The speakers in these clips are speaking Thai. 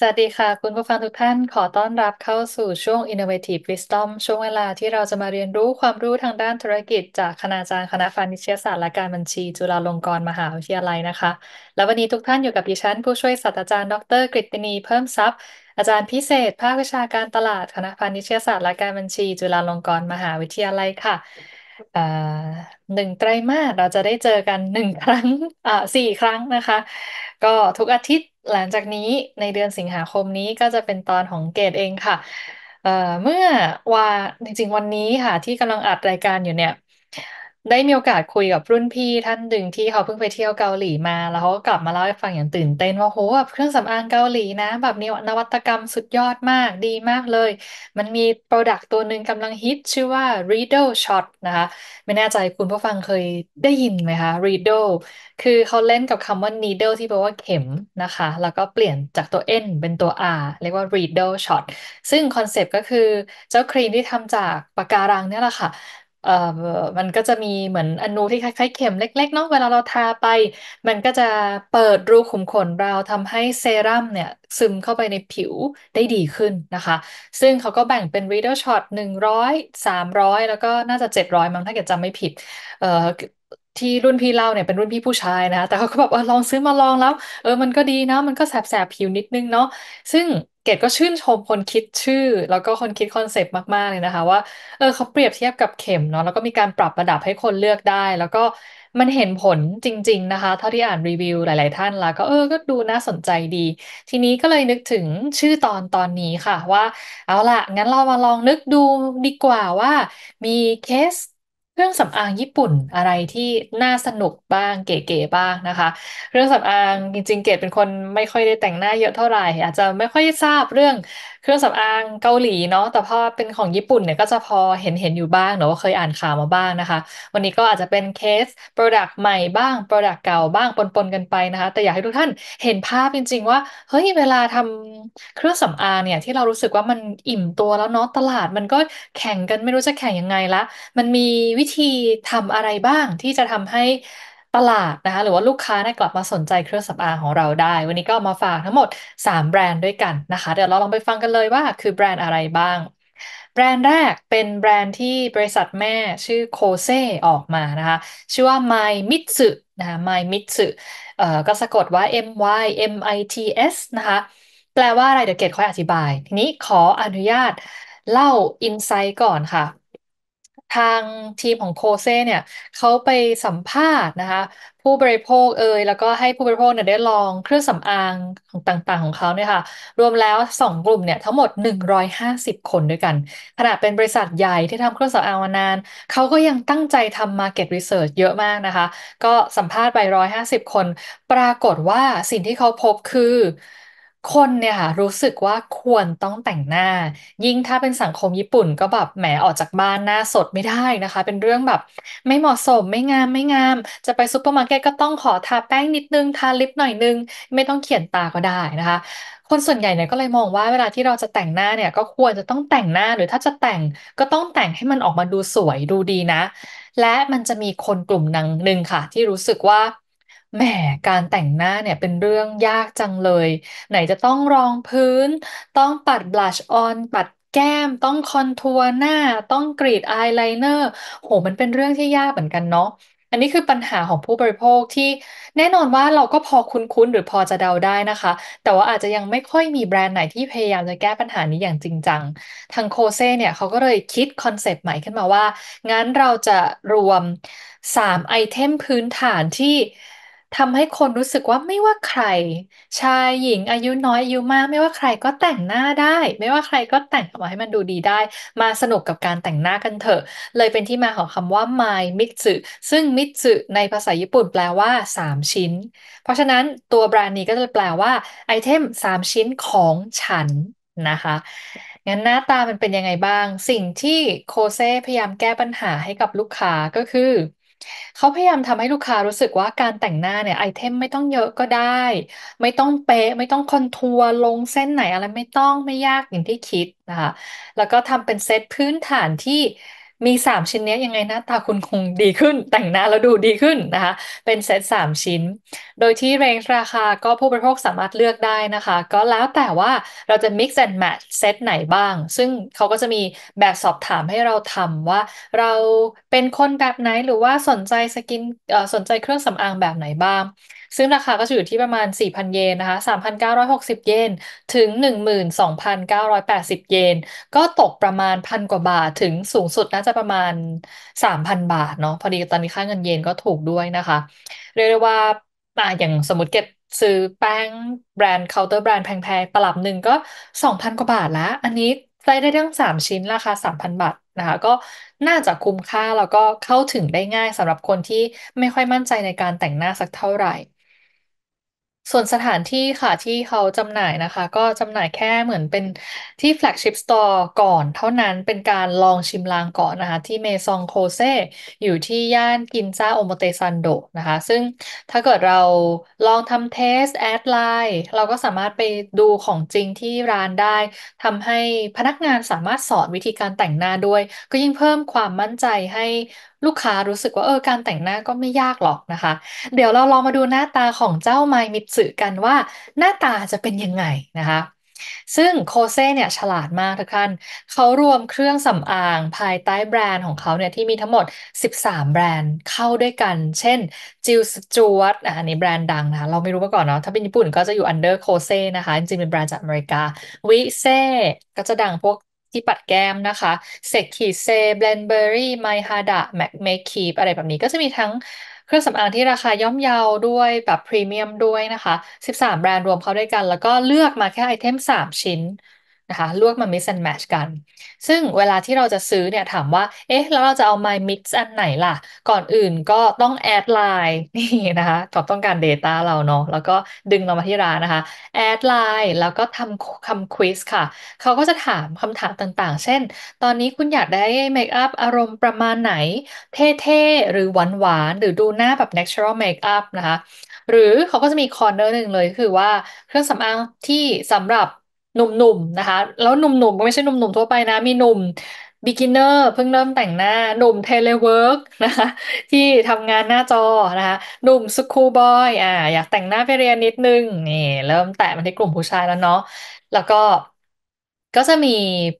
สวัสดีค่ะ คุณผู้ฟังทุกท่านขอต้อนรับเข้าสู่ช่วง Innovative Wisdom ช่วงเวลาที่เราจะมาเรียนรู้ความรู้ทางด้านธุรกิจจากคณาจารย์คณะฟันิชยศาสตร์และการบัญชี จุฬาลงกรณ์มหาวิทยาลัยนะคะ และวันนี้ทุกท่านอยู่กับดิฉันผู้ช่วยศาสตราจารย์ดรกฤตินี เพิ่มทรัพย์ อาจารย์พิเศษ ภาควิชาการตลาดคณะฟันิชยศาสตร์และการบัญชี จุฬาลงกรณ์มหาวิทยาลัยค่ะเอ่อหนึ่งไตรมาสเราจะได้เจอกันหนึ่งครั้งอ่าสี่ครั้งนะคะ ก็ทุกอาทิตย์ หลังจากนี้ในเดือนสิงหาคมนี้ก็จะเป็นตอนของเกดเองค่ะเอ่อเมื่อว่า จริงๆ วันนี้ค่ะ ที่กำลังอัดรายการอยู่เนี่ยได้มีโอกาสคุยกับรุ่นพี่ท่านหนึ่งที่เขาเพิ่งไปเที่ยวเกาหลีมา แล้วเขาก็กลับมาเล่าให้ฟังอย่างตื่นเต้นว่าโหแบบเครื่องสำอางเกาหลีนะ แบบนี้นวัตกรรมสุดยอดมากดีมากเลย มันมีโปรดักต์ตัวหนึ่งกำลังฮิตชื่อว่า Riddle Shot นะคะ ไม่แน่ใจคุณผู้ฟังเคยได้ยินไหมคะ Riddle คือเขาเล่นกับคำว่า needle ที่แปลว่าเข็มนะคะ แล้วก็เปลี่ยนจากตัว N เป็นตัว R เรียกว่า Riddle Shot ซึ่งคอนเซปต์ก็คือเจ้าครีมที่ทำจากปะการังเนี่ยแหละค่ะเอ่อมันก็จะมีเหมือนอนูที่คล้ายๆเข็มเล็กๆ เนาะ เวลาเราทาไป มันก็จะเปิดรูขุมขนเราทำให้เซรั่มเนี่ยซึมเข้าไปในผิวได้ดีขึ้นนะคะ ซึ่งเขาก็แบ่งเป็น r นึ d e ร Shot ามร้อยแล้วก็น่าจะเจ็ดร้อยมั้งถ้าเกิดจำไม่ผิด เอ่อที่รุ่นพี่เล่าเนี่ยเป็นรุ่นพี่ผู้ชายนะแต่เขาก็แบบว่าลองซื้อมาลองแล้ว เออมันก็ดีนะมันก็แสบแสบผิวนิดนึงเนาะซึ่งเกดก็ชื่นชมคนคิดชื่อแล้วก็คนคิดคอนเซปต์มากๆเลยนะคะ ว่าเออเขาเปรียบเทียบกับเข็มเนาะแล้วก็มีการปรับระดับให้คนเลือกได้ แล้วก็มันเห็นผลจริง ๆ นะคะเท่าที่อ่านรีวิวหลายๆท่านแล้วก็เออก็ดูน่าสนใจดี ทีนี้ก็เลยนึกถึงชื่อตอนตอนนี้ค่ะว่า เอาล่ะงั้นเรามาลองนึกดูดีกว่าว่ามีเคสเครื่องสำอางญี่ปุ่นอะไรที่น่าสนุกบ้างเก๋ๆบ้างนะคะ เรื่องสำอางจริงๆเกดเป็นคนไม่ค่อยได้แต่งหน้าเยอะเท่าไหร่ อาจจะไม่ค่อยทราบเรื่องเครื่องสำอางเกาหลี เนาะแต่พอเป็นของญี่ปุ่นเนี่ยก็จะพอเห็นเห็นอยู่บ้างเนืะว่าเคยอ่านข่าวมาบ้างนะคะ วันนี้ก็อาจจะเป็นเคส Product ใหม่บ้าง Product เก่าบ้างปนๆกันไปนะคะ แต่อยากให้ทุกท่านเห็นภาพจริง ๆ ว่าเฮ้ยเวลาทำเครื่องสำอางเนี่ยที่เรารู้สึกว่ามันอิ่มตัวแล้วเนาะตลาดมันก็แข่งกันไม่รู้จะแข่งยังไงละมันมีวิธีทำอะไรบ้างที่จะทำให้ตลาดนะคะหรือว่าลูกค้าเนี่ยกลับมาสนใจเครื่องสำอางของเราได้ วันนี้ก็มาฝากทั้งหมด 3 แบรนด์ด้วยกันนะคะเดี๋ยวเราลองไปฟังกันเลยว่าคือแบรนด์อะไรบ้าง แบรนด์แรกเป็นแบรนด์ที่บริษัทแม่ชื่อโคเซ่ออกมานะคะชื่อว่า My Mitsu นะคะ My Mitsu เอ่อก็สะกดว่า M Y M I T S นะคะแปลว่าอะไรเดี๋ยวเกดค่อยอธิบาย ทีนี้ขออนุญาตเล่าอินไซต์ก่อนค่ะทางทีมของโคเซ่เนี่ยเขาไปสัมภาษณ์นะคะ ผู้บริโภคเอ่ยแล้วก็ให้ผู้บริโภคเนี่ยได้ลองเครื่องสำอางของต่างๆของเขาเนี่ยค่ะรวมแล้วสองกลุ่มเนี่ย ทั้งหมด 150 คนด้วยกันขนาดเป็นบริษัทใหญ่ที่ทำเครื่องสำอางมานานเขาก็ยังตั้งใจทำ Market Research เยอะมากนะคะ ก็สัมภาษณ์ไป 150 คน ปรากฏว่าสิ่งที่เขาพบคือคนเนี่ยค่ะรู้สึกว่าควรต้องแต่งหน้า ยิ่งถ้าเป็นสังคมญี่ปุ่นก็แบบแหมออกจากบ้านหน้าสดไม่ได้นะคะ เป็นเรื่องแบบไม่เหมาะสมไม่งามไม่งาม จะไปซูเปอร์มาร์เก็ตก็ต้องขอทาแป้งนิดนึงทาลิปหน่อยนึง ไม่ต้องเขียนตาก็ได้นะคะ คนส่วนใหญ่เนี่ยก็เลยมองว่าเวลาที่เราจะแต่งหน้าเนี่ยก็ควรจะต้องแต่งหน้า หรือถ้าจะแต่งก็ต้องแต่งให้มันออกมาดูสวยดูดีนะ และมันจะมีคนกลุ่มหนึ่งค่ะ ที่รู้สึกว่าแหมการแต่งหน้าเนี่ยเป็นเรื่องยากจังเลย ไหนจะต้องรองพื้น ต้องปัดบลัชออนปัดแก้ม ต้องคอนทัวร์หน้า ต้องกรีดอายไลเนอร์โหมันเป็นเรื่องที่ยากเหมือนกันเนาะอันนี้คือปัญหาของผู้บริโภคที่แน่นอนว่าเราก็พอคุ้นๆ หรือพอจะเดาได้นะคะ แต่ว่าอาจจะยังไม่ค่อยมีแบรนด์ไหนที่พยายามจะแก้ปัญหานี้อย่างจริงจังทางโคเซ่เนี่ยเขาก็เลยคิดคอนเซปต์ใหม่ขึ้นมาว่า งั้นเราจะรวม3ไอเทมพื้นฐานที่ทำให้คนรู้สึกว่าไม่ว่าใคร ชายหญิงอายุน้อยอายุมาก ไม่ว่าใครก็แต่งหน้าได้ ไม่ว่าใครก็แต่งออกมาให้มันดูดีได้ มาสนุกกับการแต่งหน้ากันเถอะ เลยเป็นที่มาของคำว่าไมมิตซึซึ่งมิตซึในภาษาญี่ปุ่นแปลว่า 3 ชิ้น เพราะฉะนั้นตัวแบรนด์นี้ก็จะแปลว่าไอเทม 3 ชิ้นของฉันนะคะงั้นหน้าตามันเป็นยังไงบ้างสิ่งที่โคเซ่พยายามแก้ปัญหาให้กับลูกค้าก็คือเขาพยายามทำให้ลูกค้ารู้สึกว่าการแต่งหน้าเนี่ยไอเทมไม่ต้องเยอะก็ได้ ไม่ต้องเป๊ะ ไม่ต้องคอนทัวร์ลงเส้นไหน อะไรไม่ต้องไม่ยากอย่างที่คิดนะคะแล้วก็ทำเป็นเซตพื้นฐานที่มีสามชิ้นนี้ยังไงหน้าตาคุณคงดีขึ้นแต่งหน้าแล้วดูดีขึ้นนะคะเป็นเซตสามชิ้น โดยที่เรนจ์ราคาก็ผู้บริโภคสามารถเลือกได้นะคะ ก็แล้วแต่ว่าเราจะ mix and match เซตไหนบ้าง ซึ่งเขาก็จะมีแบบสอบถามให้เราทำว่าเราเป็นคนแบบไหนหรือว่าสนใจสกินสนใจเครื่องสำอางแบบไหนบ้างซึ่งราคาก็จะอยู่ที่ประมาณ 4,000 เยนนะคะ 3,960เยนถึง 12,980 เยน ก็ตกประมาณพันกว่าบาทถึงสูงสุดน่าจะประมาณ 3,000 บาท เนาะ พอดีตอนนี้ค่าเงินเยนก็ถูกด้วยนะคะ เรียกได้ว่าอ่าอย่างสมมติเก็บซื้อแป้ง แบรนด์เคาน์เตอร์แบรนด์แพงๆตลับหนึ่งก็ 2,000 กว่าบาทละอันนี้ได้ได้ทั้งสามชิ้นราคาสามพันบาทนะคะก็น่าจะคุ้มค่าแล้วก็เข้าถึงได้ง่ายสำหรับคนที่ไม่ค่อยมั่นใจในการแต่งหน้าสักเท่าไหร่ส่วนสถานที่ค่ะที่เขาจำหน่ายนะคะ ก็จำหน่ายแค่เหมือนเป็นที่ flagship store ก่อนเท่านั้นเป็นการลองชิมลางก่อนนะคะ ที่เมซองโคเซอยู่ที่ย่านกินซ่าโอโมเตซันโดนะคะซึ่งถ้าเกิดเราลองทำเทสแอดไลน์ เราก็สามารถไปดูของจริงที่ร้านได้ทำให้พนักงานสามารถสอนวิธีการแต่งหน้าด้วย ก็ยิ่งเพิ่มความมั่นใจให้ลูกค้ารู้สึกว่าเออการแต่งหน้าก็ไม่ยากหรอกนะคะ เดี๋ยวเราลองมาดูหน้าตาของเจ้าไมมิตซื่อกันว่าหน้าตาจะเป็นยังไง นะคะ ซึ่งโคเซ่เนี่ย ฉลาดมากทุกท่าน เขารวมเครื่องสำอางภายใต้แบรนด์ของเขาเนี่ย ที่มีทั้งหมด 13 แบรนด์เข้าด้วยกัน เช่นจิลสจวตอันนี้แบรนด์ดังนะเราไม่รู้มาก่อนเนาะ ถ้าเป็นญี่ปุ่นก็จะอยู่ Under โคเซ่นะคะ จริงๆ เป็นแบรนด์จากอเมริกาวิเซ่ก็จะดังพวกที่ปัดแก้มนะคะเซกคีเซเบลนเบอรี่ไมฮาดะแมกเมคีอะไรแบบนี้ก็จะมีทั้งเครื่องสำอางที่ราคาย่อมเยาด้วยแบบพรีเมียมด้วยนะคะ 13 แบรนด์รวมเข้าด้วยกัน แล้วก็เลือกมาแค่ไอเทม 3 ชิ้นนะคะลวกมา mix and match กัน ซึ่งเวลาที่เราจะซื้อเนี่ยถามว่าเอ๊ะแล้วเราจะเอา my mix อันไหนล่ะ ก่อนอื่นก็ต้องแอดไลน์นี่นะคะขอบต้องการ Data เราเนาะแล้วก็ดึงเรามาที่ร้านนะคะแอดไลน์แล้วก็ทำคำคว i z ค่ะ เขาก็จะถามคำถามต่างๆ เช่น ตอนนี้คุณอยากได้เมคอัพอารมณ์ประมาณไหน เท่ ๆ หรือหวานหวานหรือดูหน้าแบบ natural makeup นะคะหรือเขาก็จะมีคอร์เนอร์หนึ่งเลยคือว่าเครื่องสำอางที่สำหรับหนุ่มๆ นะคะ แล้วหนุ่มๆก็ไม่ใช่หนุ่มๆทั่วไปนะ มีหนุ่มบกินเนอร์เพิ่งเริ่มแต่งหน้าหนุ่มเทเลเวิร์กนะคะ ที่ทำงานหน้าจอนะคะ หนุ่มสกู o บ l b อ่าอยากแต่งหน้าไปเรียนนิดนึงนี่เริ่มแตะมาที่กลุ่มผู้ชายแล้วเนาะแล้วก็ก็จะมี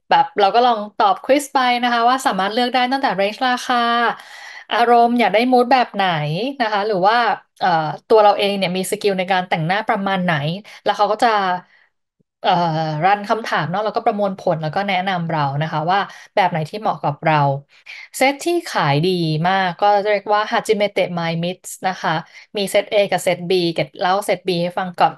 แบบเราก็ลองตอบควิสไปนะคะ ว่าสามารถเลือกได้ตั้งแต่เรนจ์ราคา อารมณ์อยากได้มูดแบบไหนนะคะ หรือว่าเอ่อตัวเราเองเนี่ยมีสกิลในการแต่งหน้าประมาณไหน แล้วเขาก็จะรันคำถามเนาะแล้วก็ประมวลผลแล้วก็แนะนำเรานะคะว่าแบบไหนที่เหมาะกับเรา เซตที่ขายดีมากก็เรียกว่า h a จิเมเตะไมมิสนะคะ มีเซต A กับเซต B เก็บเล่าเซต B ให้ฟังก่อน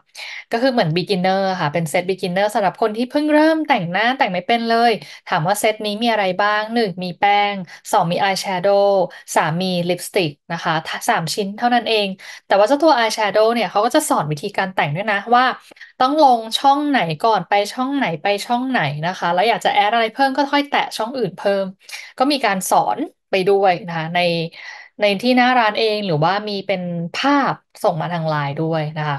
ก็คือเหมือน beginner ค่ะเป็นเซต beginner สำหรับคนที่เพิ่งเริ่มแต่งหน้าแต่งไม่เป็นเลย ถามว่าเซตนี้มีอะไรบ้างหนึ่งมีแป้งสองมีอายแชโดว์สามมีลิปสติกนะคะสามชิ้นเท่านั้นเอง แต่ว่าเจ้าตัวอายแชโดว์เนี่ยเขาก็จะสอนวิธีการแต่งด้วยนะว่าต้องลงช่องไหนก่อนไปช่องไหนไปช่องไหนนะคะ แล้วอยากจะแอดอะไรเพิ่มก็ค่อยแตะช่องอื่นเพิ่ม ก็มีการสอนไปด้วยนะคะในในที่หน้าร้านเองหรือว่ามีเป็นภาพส่งมาทางไลน์ด้วยนะคะ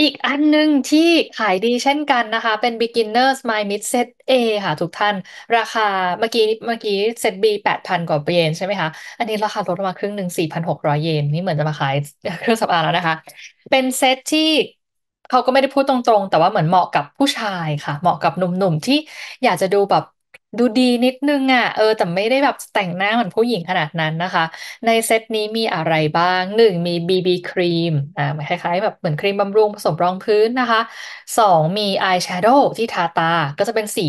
อีกอันนึงที่ขายดีเช่นกันนะคะ เป็น beginners my mid set A ค่ะ ทุกท่าน ราคาเมื่อกี้เมื่อกี้ set B 8,000กว่าเยนใช่ไหมคะ อันนี้ราคาลดมาครึ่งหนึ่ง4,600 เยน นี่เหมือนจะมาขายเครื่องสำอางแล้วนะคะ เป็นเซตที่เขาก็ไม่ได้พูดตรงๆ แต่ว่าเหมือนเหมาะกับผู้ชายค่ะ เหมาะกับหนุ่มๆ ที่อยากจะดูแบบดูดีนิดนึงอ่ะเออแต่ไม่ได้แบบแต่งหน้าเหมือนผู้หญิงขนาดนั้นนะคะ ในเซตนี้มีอะไรบ้างหนึ่งมี BB ครีมอ่าเหมือนคล้าย ๆ แบบเหมือนครีมบำรุงผสมรองพื้นนะคะสองมีอายแชโดว์ที่ทาตา ก็จะเป็นสี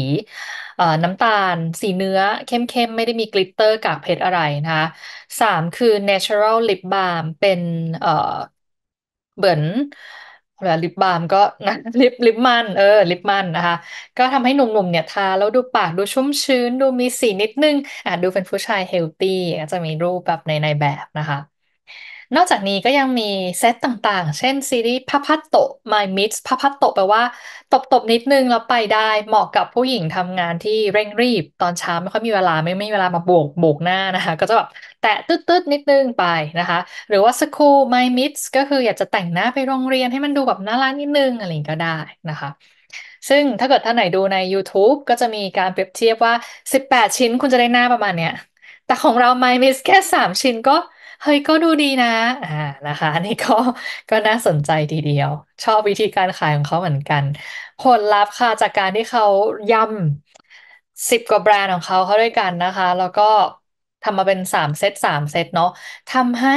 เอ่อน้ำตาลสีเนื้อเข้มๆ ไม่ได้มีกลิตเตอร์กากเพชรอะไรนะคะสามคือ natural lip balm เป็นเอ่อเหมือนแล้ลิปบาล์มก็นะลิปลิปมันเออลิปมันนะคะ ก็ทำให้หนุ่มๆเนี่ยทาแล้วดูปากดูชุ่มชื้นดูมีสีนิดนึงอ่ะดูเป็นผู้ชายเฮลตี้ก็จะมีรูปแบบในในแบบนะคะนอกจากนี้ก็ยังมีเซตต่างๆ เช่นซีรีส์พาพัตโต My Mix พาพัตโตแปลว่า ตบตบนิดนึงแล้วไปได้เหมาะกับผู้หญิงทำงานที่เร่งรีบตอนเช้าไม่ค่อยมีเวลาไม่ไม่มีเวลามาโบกโบกหน้านะคะก็จะแบบแตะตืดๆนิดนึงไปนะคะหรือว่าสกู o My Mix ก็คืออยากจะแต่งหน้าไปโรงเรียนให้มันดูแบบน่ารักนิดนึง อะไรก็ได้นะคะซึ่งถ้าเกิดท่านไหนดูใน YouTube ก็จะมีการเปรียบเทียบว่า 18 ชิ้นคุณจะได้หน้าประมาณเนี้ยแต่ของเรา My Miss แค่ 3 ชิ้นก็เฮ้ยก็ดูดีนะอ่านะคะอันนี้ก็ก็น่าสนใจทีเดียว ชอบวิธีการขายของเขาเหมือนกัน ผลลัพธ์ค่ะจากการที่เขายำสิบกว่าแบรนด์ของเขาเข้าด้วยกันนะคะ แล้วก็ทำมาเป็นสามเซตสามเซตเนาะทำให้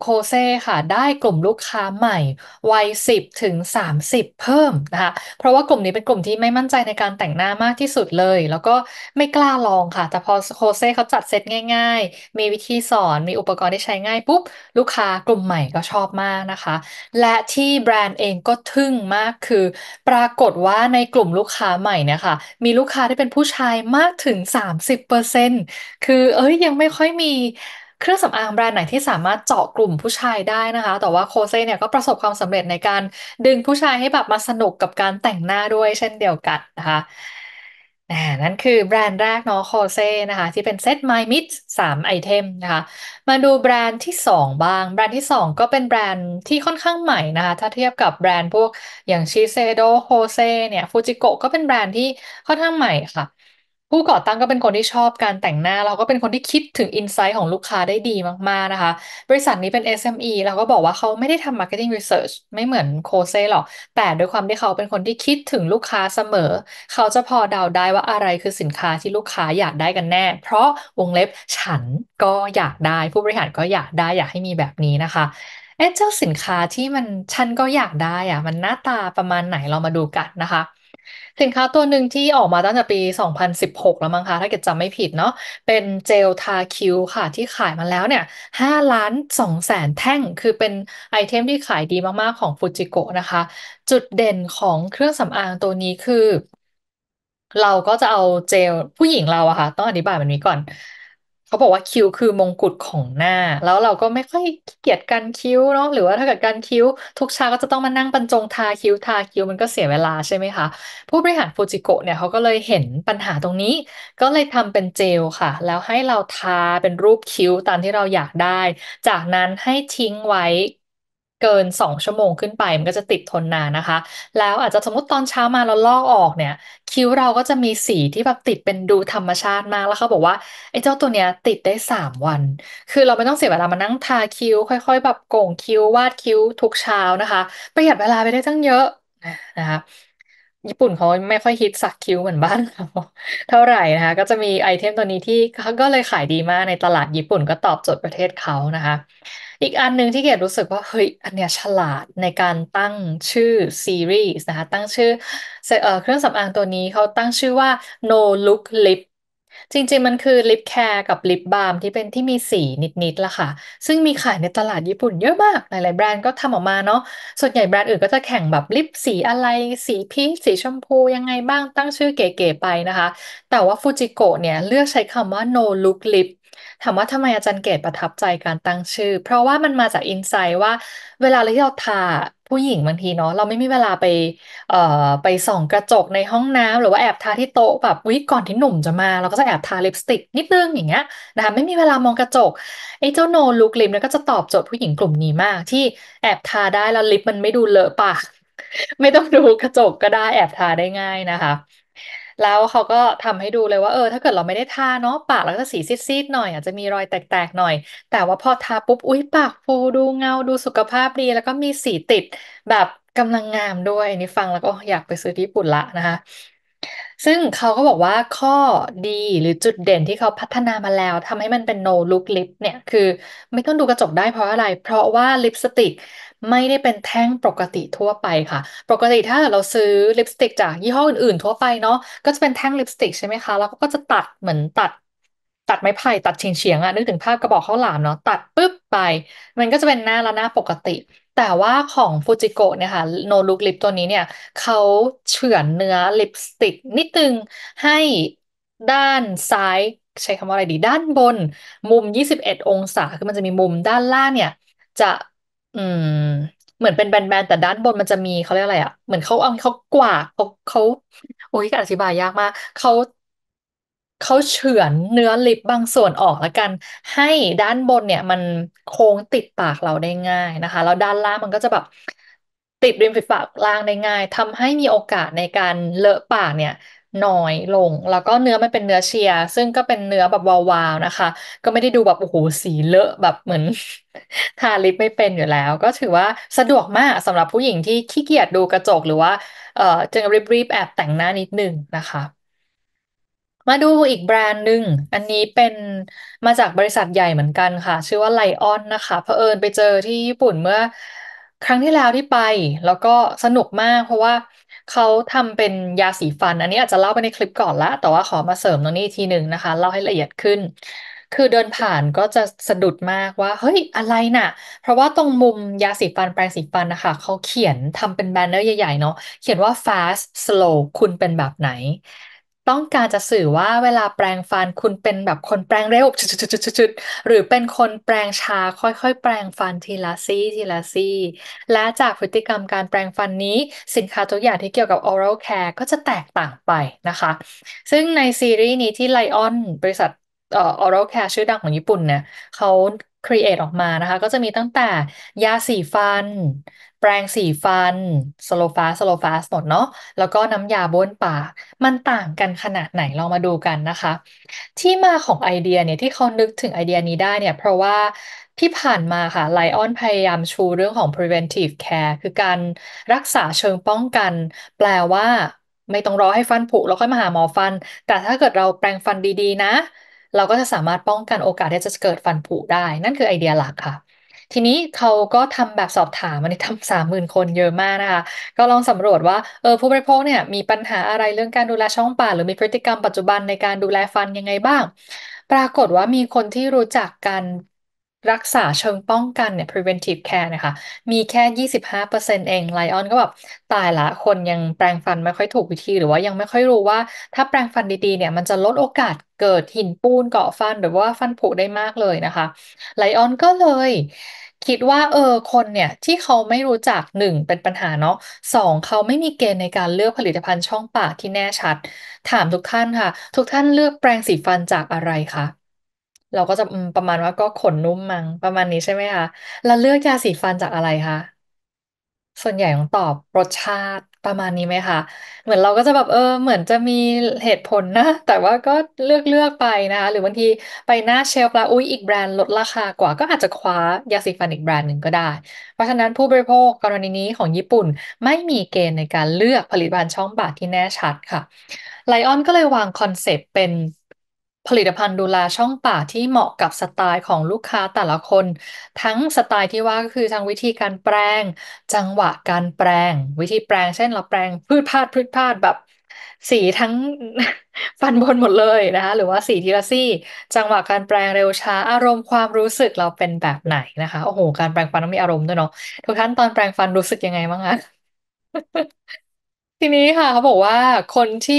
โคเซ่ค่ะ ได้กลุ่มลูกค้าใหม่ วัย 10 ถึง 30 เพิ่มนะคะ เพราะว่ากลุ่มนี้เป็นกลุ่มที่ไม่มั่นใจในการแต่งหน้ามากที่สุดเลย แล้วก็ไม่กล้าลองค่ะ แต่พอโคเซ่เขาจัดเซตง่ายๆ มีวิธีสอนมีอุปกรณ์ที่ใช้ง่ายปุ๊บ ลูกค้ากลุ่มใหม่ก็ชอบมากนะคะ และที่แบรนด์เองก็ทึ่งมากคือปรากฏว่าในกลุ่มลูกค้าใหม่เนี่ยค่ะมีลูกค้าที่เป็นผู้ชายมากถึง30%คือเอ้ยยังไม่ค่อยมีเครื่องสำอางแบรนด์ไหนที่สามารถเจาะกลุ่มผู้ชายได้นะคะ แต่ว่าโคเซ่เนี่ยก็ประสบความสำเร็จในการดึงผู้ชายให้แบบมาสนุกกับการแต่งหน้าด้วยเช่นเดียวกันนะคะ นั่นคือแบรนด์แรกเนาะโคเซ่นะคะที่เป็นเซ็ต My m i ามไอเทมนะคะ มาดูแบรนด์ที่สองบ้าง แบรนด์ที่สองก็เป็นแบรนด์ที่ค่อนข้างใหม่นะคะ ถ้าเทียบกับแบรนด์พวกอย่างชิเซโดโคเซ่เนี่ยฟูจิโกะก็เป็นแบรนด์ที่ค่อนข้างใหม่ค่ะผู้ก่อตั้งก็เป็นคนที่ชอบการแต่งหน้าเราก็เป็นคนที่คิดถึงอินไซต์ของลูกค้าได้ดีมากๆนะคะ บริษัทนี้เป็น SME เราก็บอกว่าเขาไม่ได้ทำ Marketing Research ไม่เหมือนโคเซ่หรอก แต่ด้วยความที่เขาเป็นคนที่คิดถึงลูกค้าเสมอ เขาจะพอเดาได้ว่าอะไรคือสินค้าที่ลูกค้าอยากได้กันแน่ เพราะวงเล็บฉันก็อยากได้ ผู้บริหารก็อยากได้อยากให้มีแบบนี้นะคะเอ๊ะเจ้าสินค้าที่มันฉันก็อยากได้อะมันหน้าตาประมาณไหนเรามาดูกันนะคะสินค้าตัวหนึ่งที่ออกมาตั้งแต่ปี 2016 แล้วมั้งคะถ้าเกิดจำไม่ผิดเนาะเป็นเจลทาคิวค่ะที่ขายมาแล้วเนี่ย 5 ล้าน2แสนแท่งคือเป็นไอเทมที่ขายดีมากๆของฟูจิโกะนะคะ จุดเด่นของเครื่องสำอางตัวนี้คือ เราก็จะเอาเจลผู้หญิงเราอะค่ะ ต้องอธิบายมันนี้ก่อนเขาบอกว่าคิ้วคือมงกุฎของหน้า แล้วเราก็ไม่ค่อยเกลียดการคิ้วเนาะหรือว่าถ้าเกิดการคิ้ว ทุกเช้าก็จะต้องมานั่งบรรจงทาคิ้วทาคิ้วมันก็เสียเวลาใช่ไหมคะผู้บริหารฟูจิโกะเนี่ยเขาก็เลยเห็นปัญหาตรงนี้ ก็เลยทำเป็นเจลค่ะ แล้วให้เราทาเป็นรูปคิ้ว ตามที่เราอยากได้ จากนั้นให้ทิ้งไว้เกิน 2 ชั่วโมงขึ้นไปมันก็จะติดทนนานนะคะ แล้วอาจจะสมมติตอนเช้ามาเราลอกออกเนี่ยคิ้วเราก็จะมีสีที่แบบติดเป็นดูธรรมชาติมากแล้วเขาบอกว่า ไอ้เจ้าตัวเนี้ยติดได้ 3 วัน คือเราไม่ต้องเสียเวลามานั่งทาคิ้ว ค่อยๆแบบโก่งคิ้ว วาดคิ้ว ทุกเช้านะคะ ประหยัดเวลาไปได้ตั้งเยอะนะคะญี่ปุ่นเขาไม่ค่อยฮิตสักคิ้วเหมือนบ้านเราเท่าไหร่นะคะ ก็จะมีไอเทมตัวนี้ที่เขาก็เลยขายดีมากในตลาดญี่ปุ่นก็ตอบโจทย์ประเทศเขานะคะอีกอันหนึ่งที่เกดรู้สึกว่าเฮ้ยอันเนี้ยฉลาดในการตั้งชื่อซีรีส์นะคะ ตั้งชื่อเอ่อเครื่องสำอางตัวนี้เขาตั้งชื่อว่า No Look Lip จริงๆมันคือลิปแคร์กับลิปบาล์มที่เป็นที่มีสีนิด ๆล่ะค่ะ ซึ่งมีขายในตลาดญี่ปุ่นเยอะมาก หลาย ๆ แบรนด์ก็ทำออกมาเนาะส่วนใหญ่แบรนด์อื่นก็จะแข่งแบบลิปสีอะไร สีพีชสีชมพูยังไงบ้างตั้งชื่อเก๋ๆไปนะคะ แต่ว่าฟูจิโกะเนี่ยเลือกใช้คำว่า no look lip ถามว่าทำไมอาจารย์เกตประทับใจการตั้งชื่อ เพราะว่ามันมาจากอินไซต์ว่าเวลาที่เราทาผู้หญิงบางทีเนาะเราไม่มีเวลาไปเอ่อไปส่องกระจกในห้องน้ำ หรือว่าแอบทาที่โต๊ะแบบวิก่อนที่หนุ่มจะมาเราก็จะแอบทาลิปสติกนิดนึงอย่างเงี้ยนะคะ ไม่มีเวลามองกระจกไอ้เจ้าโนลูกลิปเนี่ยก็จะตอบโจทย์ผู้หญิงกลุ่มนี้มากที่แอบทาได้แล้วลิปมันไม่ดูเลอะปากไม่ต้องดูกระจกก็ได้แอบทาได้ง่ายนะคะแล้วเขาก็ทำให้ดูเลยว่าเออ ถ้าเกิดเราไม่ได้ทาเนาะปากเราก็จะสีซีดๆหน่อย อาจจะมีรอยแตกๆหน่อย แต่ว่าพอทาปุ๊บ อุ๊ยปากฟู ดูเงาดูสุขภาพดี แล้วก็มีสีติดแบบกำลังงามด้วยนี่ฟังแล้วก็อยากไปซื้อที่ญี่ปุ่นละนะคะซึ่งเขาก็บอกว่าข้อดีหรือจุดเด่นที่เขาพัฒนามาแล้วทำให้มันเป็น no look lip เนี่ยคือไม่ต้องดูกระจกได้เพราะอะไร เพราะว่าลิปสติกไม่ได้เป็นแท่งปกติทั่วไปค่ะ ปกติถ้าเราซื้อลิปสติกจากยี่ห้ออื่นๆทั่วไปเนาะก็จะเป็นแท่งลิปสติกใช่ไหมคะ แล้วก็จะตัดเหมือนตัด ตัดไม้ไผ่ตัดเฉียงๆอะนึกถึงภาพกระบอกข้าวหลามเนาะตัดปุ๊บไป มันก็จะเป็นหน้าละหน้าปกติแต่ว่าของฟูจิโกะเนี่ยค่ะโนลุคลิปตัวนี้เนี่ยเขาเฉือนเนื้อลิปสติก นิดนึงให้ด้านซ้าย ใช้คำว่าอะไรดี ด้านบน มุม 21 องศาคือมันจะมีมุมด้านล่างเนี่ย จะอืมเหมือนเป็นแบนๆแต่ด้านบนมันจะมีเขาเรียกอะไรอ่ะ เหมือนเขาเอาเขากวาดเขาเขาโอ้ยการอธิบายยากมากเขาเขาเฉือนเนื้อลิปบางส่วนออกแล้วกันให้ด้านบนเนี่ยมันโค้งติดปากเราได้ง่ายนะคะแล้วด้านล่างมันก็จะแบบติดริมฝีปากล่างได้ง่ายทำให้มีโอกาสในการเลอะปากเนี่ยน้อยลง แล้วก็เนื้อมันเป็นเนื้อเชียร์ซึ่งก็เป็นเนื้อแบบวาวๆ นะคะ ก็ไม่ได้ดูแบบโอ้โหสีเลอะแบบเหมือนทาลิปไม่เป็นอยู่แล้ว ก็ถือว่าสะดวกมากสำหรับผู้หญิงที่ขี้เกียจดูกระจกหรือว่าเอ่อจะรีบๆแอบแต่งหน้านิดนึงนะคะมาดูอีกแบรนด์หนึ่ง อันนี้เป็นมาจากบริษัทใหญ่เหมือนกันค่ะ ชื่อว่าไลออนนะคะเผอิญไปเจอที่ญี่ปุ่นเมื่อ ครั้งที่แล้วที่ไป แล้วก็สนุกมากเพราะว่าเขาทำเป็นยาสีฟัน อันนี้อาจจะเล่าไปในคลิปก่อนละแต่ว่าขอมาเสริมตรงนี้ทีหนึ่งนะคะ เล่าให้ละเอียดขึ้น คือเดินผ่านก็จะสะดุดมากว่า เฮ้ยอะไรน่ะ เพราะว่าตรงมุมยาสีฟันแปรงสีฟันนะคะเขาเขียนทำเป็นแบนเนอร์ใหญ่ๆเนาะ เขียนว่า fast slow คุณเป็นแบบไหนต้องการจะสื่อว่าเวลาแปรงฟันคุณเป็นแบบคนแปรงเร็วชุดๆๆๆหรือเป็นคนแปรงช้าค่อยๆ แปรงฟันทีละซี่ทีละซี่และจากพฤติกรรมการแปรงฟันนี้สินค้าตัวอย่างที่เกี่ยวกับ oral care ก็จะแตกต่างไปนะคะ ซึ่งในซีรีส์นี้ที่ไลออนบริษัทออร์โรแคชื่อดังของญี่ปุ่นเนี่ยเขาครีเอทออกมานะคะ ก็จะมีตั้งแต่ยาสีฟัน แปรงสีฟันสโลฟาสโลฟาสหมดเนาะแล้วก็น้ำยาบ้วนปากมันต่างกันขนาดไหน ลองมาดูกันนะคะ ที่มาของไอเดียเนี่ยที่เขานึกถึงไอเดียนี้ได้เนี่ยเพราะว่าที่ผ่านมาค่ะ ไลออนพยายามชูเรื่องของ preventive care คือการรักษาเชิงป้องกัน แปลว่า ไม่ต้องรอให้ฟันผุ แล้วค่อยมาหาหมอฟัน แต่ถ้าเกิดเราแปรงฟันดี ๆ นะเราก็จะสามารถป้องกันโอกาสที่จะเกิดฟันผุได้นั่นคือไอเดียหลักค่ะทีนี้เขาก็ทำแบบสอบถามอันนี้ทำสามหมื่นคนเยอะมากนะคะ ก็ลองสำรวจว่าเออผู้บริโภคเนี่ยมีปัญหาอะไรเรื่องการดูแลช่องปากหรือมีพฤติกรรมปัจจุบันในการดูแลฟันยังไงบ้าง ปรากฏว่ามีคนที่รู้จักกันรักษาเชิงป้องกันเนี่ย preventive care นะคะ มีแค่ยี่สิบห้าเปอร์เซ็นต์เองไลออนก็แบบตายละ คนยังแปรงฟันไม่ค่อยถูกวิธีหรือว่ายังไม่ค่อยรู้ว่า ถ้าแปรงฟันดีๆ เนี่ยมันจะลดโอกาสเกิดหินปูนเกาะฟันหรือว่าฟันผุได้มากเลยนะคะไลออนก็เลย คิดว่าเออคนเนี่ยที่เขาไม่รู้จักหนึ่งเป็นปัญหาเนาะสองเขาไม่มีเกณฑ์ในการเลือกผลิตภัณฑ์ช่องปากที่แน่ชัด ถามทุกท่านค่ะ ทุกท่านเลือกแปรงสีฟันจากอะไรคะเราก็จะประมาณว่าก็ขนนุ่มมั้งประมาณนี้ใช่ไหมคะแล้วเลือกยาสีฟันจากอะไรคะส่วนใหญ่ต้องตอบรสชาติประมาณนี้ไหมคะ เหมือนเราก็จะแบบเออเหมือนจะมีเหตุผลนะแต่ว่าก็เลือกเลือกไปนะคะหรือบางทีไปหน้าเชลฟ์แล้วอุ๊ยอีกแบรนด์ลดราคากว่าก็อาจจะคว้ายาสีฟันอีกแบรนด์หนึ่งก็ได้ เพราะฉะนั้นผู้บริโภคกรณีนี้ของญี่ปุ่นไม่มีเกณฑ์ในการเลือกผลิตภัณฑ์ช่องปากที่แน่ชัดค่ะไลออนก็เลยวางคอนเซปต์เป็นผลิตภัณฑ์ดูแลช่องปากที่เหมาะกับสไตล์ของลูกค้าแต่ละคน ทั้งสไตล์ที่ว่าก็คือทางวิธีการแปรงจังหวะการแปรงวิธีแปรงเช่น เราแปรงพืชพาดพืชพาดแบบ สีทั้งฟันบนหมดเลยนะคะหรือว่าสีทีละซี่ จังหวะการแปลงเร็วช้าอารมณ์ความรู้สึกเราเป็นแบบไหนนะคะโอ้โหการแปลงฟันต้องมีอารมณ์ด้วยเนาะทุกท่านตอนแปลงฟันรู้สึกยังไงบ้างคะทีนี้ค่ะ เขาบอกว่าคนที่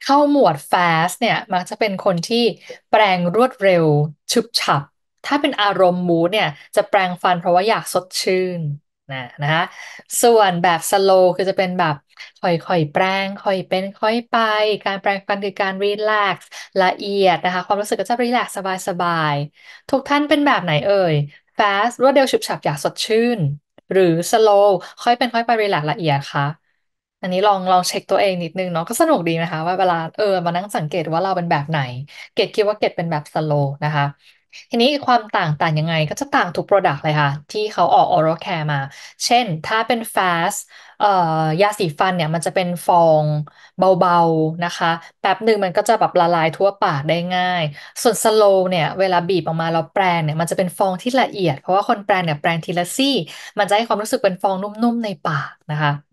เข้าหมวด fast เนี่ย มักจะเป็นคนที่แปลงรวดเร็วฉุบฉับ ถ้าเป็นอารมณ์มู d เนี่ย จะแปลงฟันเพราะว่าอยากสดชื่น นะนะคะส่วนแบบ slow คือจะเป็นแบบค่อยๆ แปลงค่อยเป็นค่อยไป การแปลงฟันคือการ relax ละเอียดนะคะ ความรู้สึกก็จะ relax ลบายสบายๆ ทุกท่านเป็นแบบไหนเอ่ย fast รวดเร็วฉุบฉับอยากสดชื่น หรือ slow ค่อยเป็นค่อยไป r e l ล x ละเอียดคะ่ะอันนี้ลองลองเช็คตัวเองนิดนึงเนาะก็สนุกดีนะคะว่าเวลาเออมานั่งสังเกตว่าเราเป็นแบบไหน เกดคิดว่าเกดเป็นแบบสโลว์นะคะ ทีนี้ความต่างต่างยังไงก็จะต่างทุกโปรดักต์เลยค่ะ ที่เขาออกออโรแคร์มา เช่นถ้าเป็น fast เอ่อยาสีฟันเนี่ย มันจะเป็นฟองเบาๆนะคะ แป๊บหนึ่งมันก็จะแบบละลายทั่วปากได้ง่าย ส่วนสโลว์เนี่ยเวลาบีบออกมาเราแปรงเนี่ยมันจะเป็นฟองที่ละเอียดเพราะว่าคนแปรงเนี่ยแปรงทีละซี่ มันจะให้ความรู้สึกเป็นฟองนุ่มๆในปากนะคะ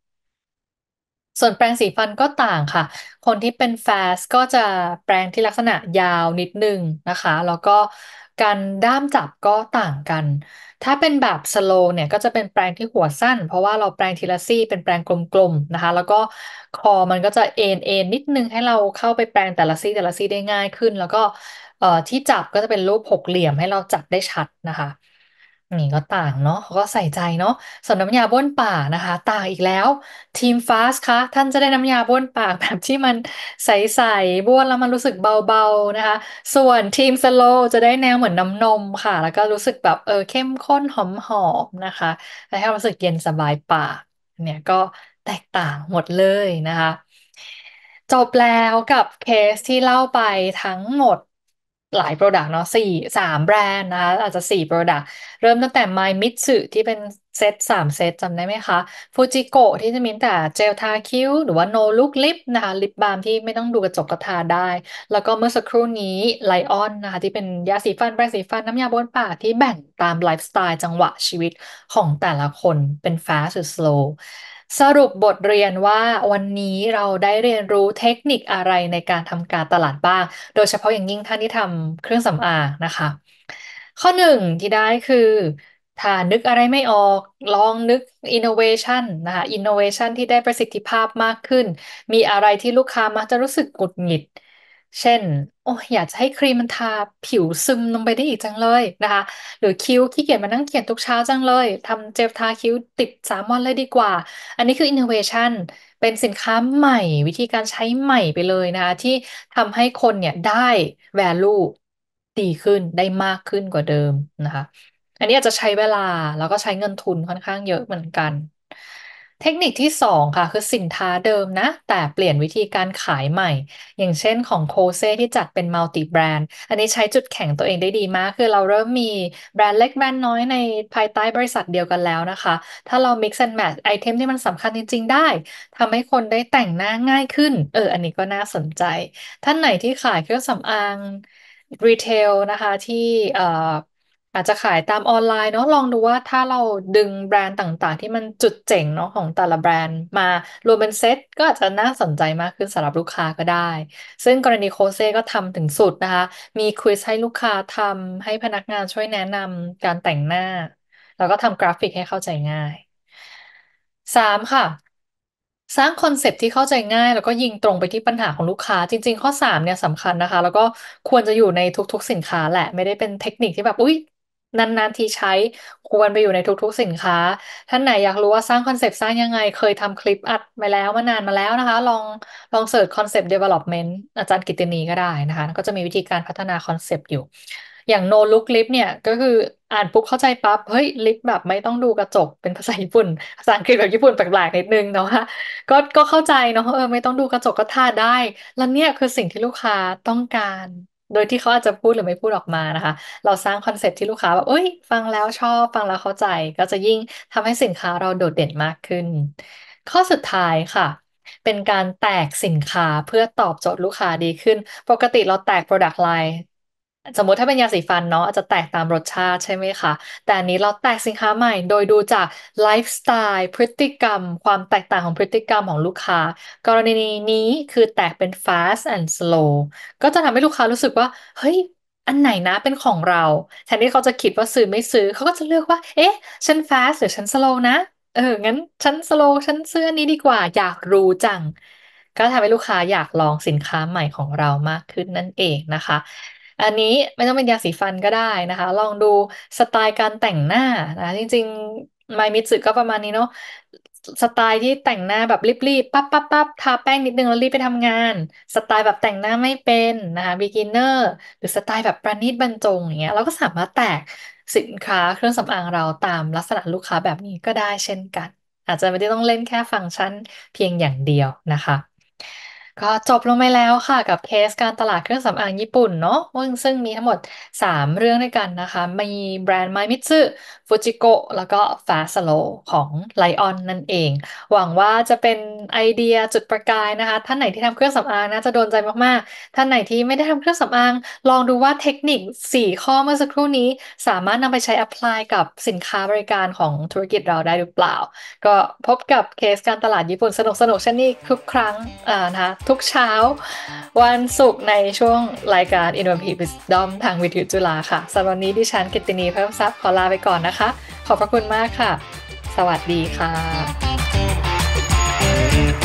ส่วนแปรงสีฟันก็ต่างค่ะ คนที่เป็นแฟสก็จะแปรงที่ลักษณะยาวนิดนึงนะคะ แล้วก็การด้ามจับก็ต่างกัน ถ้าเป็นแบบสโลเนี่ยก็จะเป็นแปรงที่หัวสั้น เพราะว่าเราแปรงทีละซี่เป็นแปรงกลมๆ นะคะ แล้วก็คอมันก็จะเอ็นเอ็นนิดนึงให้เราเข้าไปแปรงแต่ละซี่แต่ละซี่ได้ง่ายขึ้น แล้วก็ที่จับก็จะเป็นรูปหกเหลี่ยมให้เราจับได้ชัดนะคะนี่ก็ต่างเนาะเขาก็ใส่ใจเนาะส่วนน้ำยาบ้วนปากนะคะต่างอีกแล้วทีมฟาสคะท่านจะได้น้ำยาบ้วนปากแบบที่มันใสๆบ้วนแล้วมันรู้สึกเบาๆนะคะ ส่วนทีมสโลจะได้แนวเหมือนน้ำนมค่ะ แล้วก็รู้สึกแบบเออเข้มข้นหอมๆนะคะแล้วให้รู้สึกเย็นสบายปากเนี่ยก็แตกต่างหมดเลยนะคะจบแล้วกับเคสที่เล่าไปทั้งหมดหลาย Product เนาะสี่สามแบรนด์นะคะอาจจะสี่ Product เริ่มตั้งแต่ My Mitsu ที่เป็นเซตสามเซตจำได้ไหมคะฟูจิโกะที่จะมีแต่เจลทาคิ้วหรือว่า No Look Lip นะคะลิปบาล์มที่ไม่ต้องดูกระจกก็ทาได้ แล้วก็เมื่อสักครู่นี้ไลออนนะคะที่เป็นยาสีฟันแปรงสีฟันน้ำยาบ้วนปากที่แบ่งตามไลฟ์สไตล์จังหวะชีวิตของแต่ละคนเป็น fast หรือ slow สรุปบทเรียนว่าวันนี้เราได้เรียนรู้เทคนิคอะไรในการทำการตลาดบ้าง โดยเฉพาะอย่างยิ่งท่านที่ทำเครื่องสำอางนะคะ ข้อหนึ่งที่ได้คือถ้านึกอะไรไม่ออกลองนึก innovation นะคะ innovation ที่ได้ประสิทธิภาพมากขึ้น มีอะไรที่ลูกค้ามักจะรู้สึกหงุดหงิดเช่น โอ้อยากจะให้ครีมมันทาผิวซึมลงไปได้อีกจังเลยนะคะ หรือคิ้วขี้เกียจมานั่งเขียนทุกเช้าจังเลย ทำเจลทาคิ้วติดสามวันเลยดีกว่า อันนี้คือ innovation เป็นสินค้าใหม่วิธีการใช้ใหม่ไปเลยนะคะ ที่ทำให้คนเนี่ยได้ value ดีขึ้นได้มากขึ้นกว่าเดิมนะคะ อันนี้อาจจะใช้เวลา แล้วก็ใช้เงินทุนค่อนข้างเยอะเหมือนกันเทคนิคที่สองค่ะคือสินค้าเดิมนะ แต่เปลี่ยนวิธีการขายใหม่ อย่างเช่นของโคเซที่จัดเป็นมัลติแบรนด์ อันนี้ใช้จุดแข็งตัวเองได้ดีมาก คือเราเริ่มมีแบรนด์เล็กแบรนด์น้อยในภายใต้บริษัทเดียวกันแล้วนะคะ ถ้าเรา mix and match ไอเทมที่มันสำคัญจริง ๆ ได้ทำให้คนได้แต่งหน้าง่ายขึ้น เออ อันนี้ก็น่าสนใจ ท่านไหนที่ขายเครื่องสำอางรีเทลนะคะที่เอ่ออาจจะขายตามออนไลน์เนาะลองดูว่าถ้าเราดึงแบรนด์ต่าง ๆ ที่มันจุดเจ๋งเนาะของแต่ละแบรนด์มา รวมเป็นเซ็ตก็อาจจะน่าสนใจมากขึ้นสำหรับลูกค้าก็ได้ ซึ่งกรณีโคเซ่ก็ทำถึงสุดนะคะ มีควิสให้ลูกค้าทำให้พนักงานช่วยแนะนำการแต่งหน้า แล้วก็ทำกราฟิกให้เข้าใจง่ายสามค่ะสร้างคอนเซปที่เข้าใจง่าย แล้วก็ยิงตรงไปที่ปัญหาของลูกค้าจริง ๆข้อ3เนี่ยสำคัญนะคะ แล้วก็ควรจะอยู่ในทุก ๆสินค้าแหละไม่ได้เป็นเทคนิคที่แบบอุ๊ยนาน ๆที่ใช้ควรไปอยู่ในทุกๆสินค้า ท่าน ไหนอยากรู้ว่า สร้างคอนเซปต์สร้าง ยังไงเคยทำคลิป อัดไปแล้ว มา นานมาแล้ว นะคะ ลองลองเสิร์ชคอนเซปต์เดเวล็อปเมนต์อาจารย์ กิตินีก็ได้ นะคะก็จะมีวิธีการพัฒนาคอนเซปต์อยู่ อย่างโนลุกลิปเนี่ย ก็คืออ่านปุ๊บเข้าใจปั๊บเฮ้ย ลิป แบบไม่ต้องดูกระจกเป็นภาษาญี่ปุ่นภาษาอังกฤษแบบญี่ปุ่นแปลกๆนิดนึงเนาะก็ก็เข้าใจเนาะเออไม่ต้องดูกระจกก็ทาได้ แล้วเนี่ยคือสิ่งที่ลูกค้าต้องการโดยที่เขาอาจจะพูดหรือไม่พูดออกมานะคะ เราสร้างคอนเซ็ปต์ที่ลูกค้าแบบเอ้ย ฟังแล้วชอบ ฟังแล้วเข้าใจ ก็จะยิ่งทำให้สินค้าเราโดดเด่นมากขึ้น ข้อสุดท้ายค่ะ เป็นการแตกสินค้าเพื่อตอบโจทย์ลูกค้าดีขึ้น ปกติเราแตก product line สมมติถ้าเป็นยาสีฟันเนาะอาจจะแตกตามรสชาติใช่ไหมคะแต่อันนี้เราแตกสินค้าใหม่โดยดูจากไลฟ์สไตล์พฤติกรรม ความแตกต่างของพฤติกรรมของลูกค้า กรณีนี้คือแตกเป็น fast and slow ก็จะทำให้ลูกค้ารู้สึกว่า เฮ้ย อันไหนนะเป็นของเราแทนที่เขาจะคิดว่าซื้อไม่ซื้อเขาก็จะเลือกว่า เอ๊ะ ฉัน fast หรือฉัน slow นะเอองั้นฉัน slow ฉันซื้ออันนี้ดีกว่า อยากรู้จัง ก็ทำให้ลูกค้าอยากลองสินค้าใหม่ของเรามากขึ้นนั่นเองนะคะอันนี้ไม่ต้องเป็นยาสีฟันก็ได้นะคะ ลองดูสไตล์การแต่งหน้านะจริงๆไมมิตสึก็ประมาณนี้เนาะสไตล์ที่แต่งหน้าแบบรีบๆปั๊บปั๊บปั๊บทาแป้งนิดนึงแล้วรีบไปทำงาน สไตล์แบบแต่งหน้าไม่เป็นนะคะบิ๊กินเนอร์หรือสไตล์แบบประณีตบรรจงอย่างเงี้ยเราก็สามารถแตกสินค้าเครื่องสำอางเราตามลักษณะลูกค้าแบบนี้ก็ได้เช่นกัน อาจจะไม่ได้ต้องเล่นแค่ฟังก์ชันเพียงอย่างเดียวนะคะก็จบลงไปแล้วค่ะกับเคสการตลาดเครื่องสำอางญี่ปุ่นเนาะซึ่งซึ่งมีทั้งหมด 3 เรื่องด้วยกันนะคะ มีแบรนด์ไมมิ t ซึฟูจิโกะแล้วก็ฟาสโลของไลออนนั่นเอง หวังว่าจะเป็นไอเดียจุดประกายนะคะ ท่านไหนที่ทำเครื่องสำอางนะจะโดนใจมากๆ ท่านไหนที่ไม่ได้ทำเครื่องสำอาง ลองดูว่าเทคนิค 4 ข้อเมื่อสักครู่นี้ สามารถนำไปใช้อ p p l y กับสินค้าบริการของธุรกิจเราได้หรือเปล่า ก็พบกับเคสการตลาดญี่ปุ่นสนุกๆเช่นนี้ทุกครั้งนะคะทุกเช้าวันศุกร์ในช่วงรายการ Innovative Wisdom ทางวิทยุจุฬาค่ะสำหรับวันนี้ดิฉันกิตินีเพิ่มทรัพย์ขอลาไปก่อนนะคะ ขอบพระคุณมากค่ะ สวัสดีค่ะ